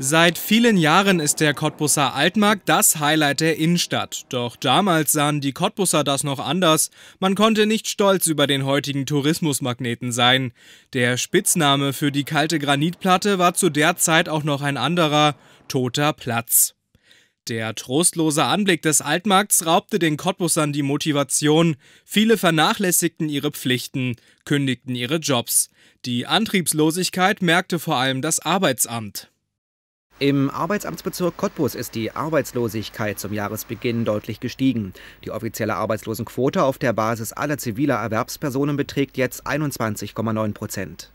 Seit vielen Jahren ist der Cottbusser Altmarkt das Highlight der Innenstadt. Doch damals sahen die Cottbusser das noch anders. Man konnte nicht stolz über den heutigen Tourismusmagneten sein. Der Spitzname für die kalte Granitplatte war zu der Zeit auch noch ein anderer, toter Platz. Der trostlose Anblick des Altmarkts raubte den Cottbussern die Motivation. Viele vernachlässigten ihre Pflichten, kündigten ihre Jobs. Die Antriebslosigkeit merkte vor allem das Arbeitsamt. Im Arbeitsamtsbezirk Cottbus ist die Arbeitslosigkeit zum Jahresbeginn deutlich gestiegen. Die offizielle Arbeitslosenquote auf der Basis aller ziviler Erwerbspersonen beträgt jetzt 21,9 Prozent.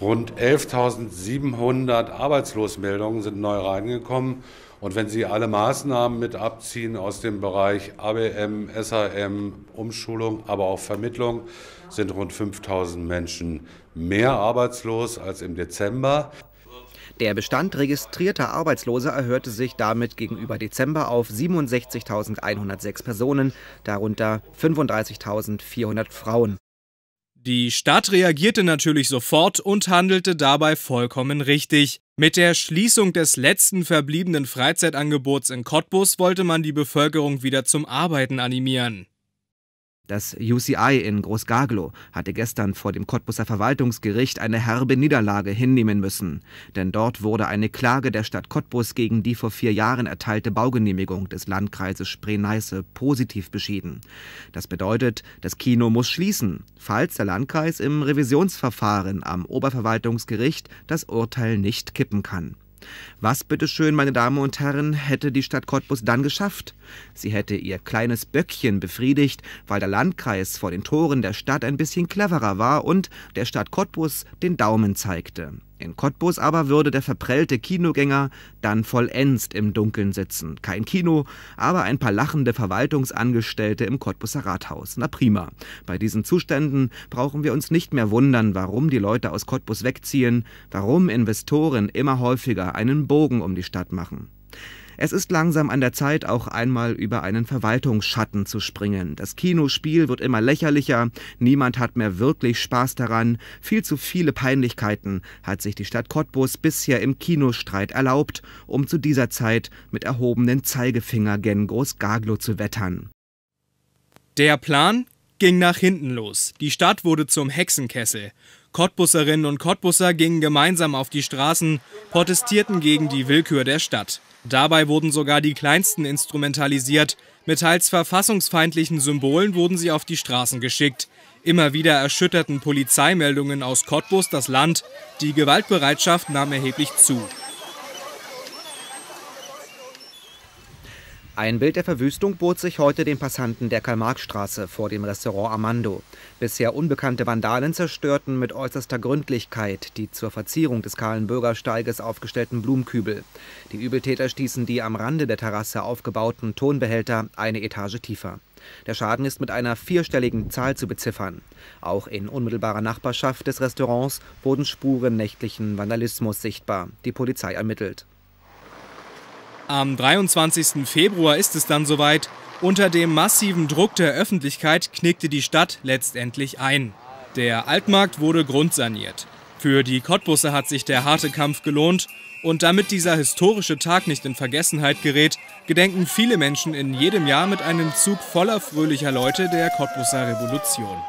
Rund 11.700 Arbeitslosmeldungen sind neu reingekommen. Und wenn Sie alle Maßnahmen mit abziehen aus dem Bereich ABM, SAM, Umschulung, aber auch Vermittlung, sind rund 5.000 Menschen mehr arbeitslos als im Dezember. Der Bestand registrierter Arbeitslose erhöhte sich damit gegenüber Dezember auf 67.106 Personen, darunter 35.400 Frauen. Die Stadt reagierte natürlich sofort und handelte dabei vollkommen richtig. Mit der Schließung des letzten verbliebenen Freizeitangebots in Cottbus wollte man die Bevölkerung wieder zum Arbeiten animieren. Das UCI in Groß-Garglo hatte gestern vor dem Cottbuser Verwaltungsgericht eine herbe Niederlage hinnehmen müssen. Denn dort wurde eine Klage der Stadt Cottbus gegen die vor vier Jahren erteilte Baugenehmigung des Landkreises Spree-Neiße positiv beschieden. Das bedeutet, das Kino muss schließen, falls der Landkreis im Revisionsverfahren am Oberverwaltungsgericht das Urteil nicht kippen kann. Was bitteschön, meine Damen und Herren, hätte die Stadt Cottbus dann geschafft? Sie hätte ihr kleines Böckchen befriedigt, weil der Landkreis vor den Toren der Stadt ein bisschen cleverer war und der Stadt Cottbus den Daumen zeigte. In Cottbus aber würde der verprellte Kinogänger dann vollends im Dunkeln sitzen. Kein Kino, aber ein paar lachende Verwaltungsangestellte im Cottbuser Rathaus. Na prima. Bei diesen Zuständen brauchen wir uns nicht mehr wundern, warum die Leute aus Cottbus wegziehen, warum Investoren immer häufiger einen Bogen um die Stadt machen. Es ist langsam an der Zeit, auch einmal über einen Verwaltungsschatten zu springen. Das Kinospiel wird immer lächerlicher, niemand hat mehr wirklich Spaß daran, viel zu viele Peinlichkeiten hat sich die Stadt Cottbus bisher im Kinostreit erlaubt, um zu dieser Zeit mit erhobenen Zeigefinger gen Groß-Gaglo zu wettern. Der Plan ging nach hinten los. Die Stadt wurde zum Hexenkessel. Cottbusserinnen und Cottbusser gingen gemeinsam auf die Straßen, protestierten gegen die Willkür der Stadt. Dabei wurden sogar die Kleinsten instrumentalisiert. Mit teils verfassungsfeindlichen Symbolen wurden sie auf die Straßen geschickt. Immer wieder erschütterten Polizeimeldungen aus Cottbus das Land. Die Gewaltbereitschaft nahm erheblich zu. Ein Bild der Verwüstung bot sich heute den Passanten der Karl-Marx-Straße vor dem Restaurant Armando. Bisher unbekannte Vandalen zerstörten mit äußerster Gründlichkeit die zur Verzierung des kahlen Bürgersteiges aufgestellten Blumenkübel. Die Übeltäter stießen die am Rande der Terrasse aufgebauten Tonbehälter eine Etage tiefer. Der Schaden ist mit einer vierstelligen Zahl zu beziffern. Auch in unmittelbarer Nachbarschaft des Restaurants wurden Spuren nächtlichen Vandalismus sichtbar. Die Polizei ermittelt. Am 23. Februar ist es dann soweit. Unter dem massiven Druck der Öffentlichkeit knickte die Stadt letztendlich ein. Der Altmarkt wurde grundsaniert. Für die Cottbusse hat sich der harte Kampf gelohnt und damit dieser historische Tag nicht in Vergessenheit gerät, gedenken viele Menschen in jedem Jahr mit einem Zug voller fröhlicher Leute der Cottbuser Revolution.